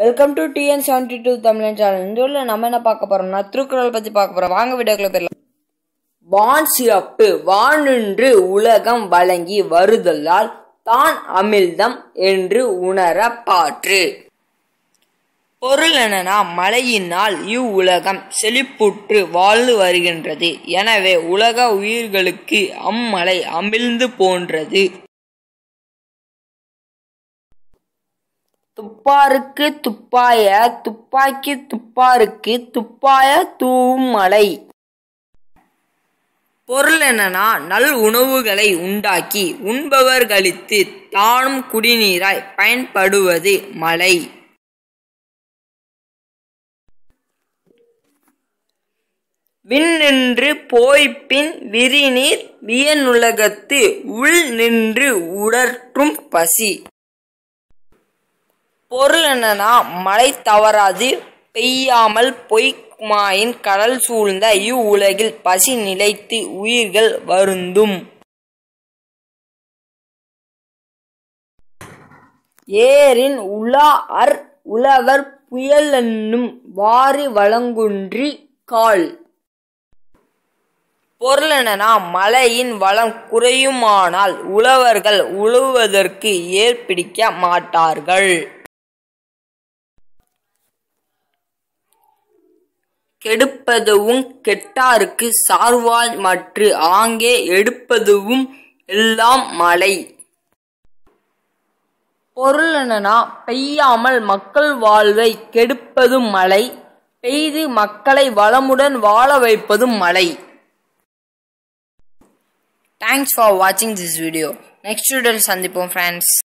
welcome to TN seventy two Tamizhan channel இந்த உள்ள நம்ம என்ன பார்க்க போறோம்னா திருக்குறள் பற்றி பார்க்க போறோம் வாங்க வீடியோக்குள்ள போயிடலாம் வான் சிறப்பு வானின்று உலகம் வழங்கி வருதலால் தான் அமிழ்தம் என்று உணர பாற்று பொருள் என்னன்னா மழையினால் இவ்வுலகம் செழிப்புற்று வாழ்ந்து வருகின்றது எனவே உலக உயிர்களுக்கு அம்மலை அமிழ்ந்து போன்றது துப்பாருக்கு துப்பாய துப்பாக்கி துப்பாருக்கு துப்பாய தூவும் மலை பொருள் என்னன்னா நல் உணவுகளை உண்டாக்கி உண்பவர்களுக்கு தானும் குடிநீராய் பயன்படுவது மழை விண் நின்று போய்பின் விரிநீர் வியனுலகத்து உள் நின்று உடற்றும் பசி பொருள் என்னன்னா மழை தவறாது பெய்யாமல் பொய்க்குமாயின் கடல் சூழ்ந்த இவ்வுலகில் பசி நிலைத்து உயிர்கள் வருந்தும் ஏரின் உலா அர் உழவர் புயலென்னும் வாரி வளங்குன்றி கால் பொருள் என்னன்னா மழையின் வளம் குறையுமானால் உழவர்கள் உழுவதற்கு ஏற்பிடிக்க மாட்டார்கள் கெடுப்பதுவும் கெட்டார்க்கு சார்வாள் மற்று ஆங்கே எடுப்பதுவும் எல்லாம் மழை பொருளெனனா பெய்யாமல் மக்கள் வாழ்வை கெடுப்பதும் மழை பெய்து மக்களை வளமுடன் வாழ வைப்பதும் மழை தேங்க்ஸ் ஃபார் வாட்சிங் திஸ் வீடியோ நெக்ஸ்ட் வீடியோ சந்திப்போம் ஃப்ரெண்ட்ஸ்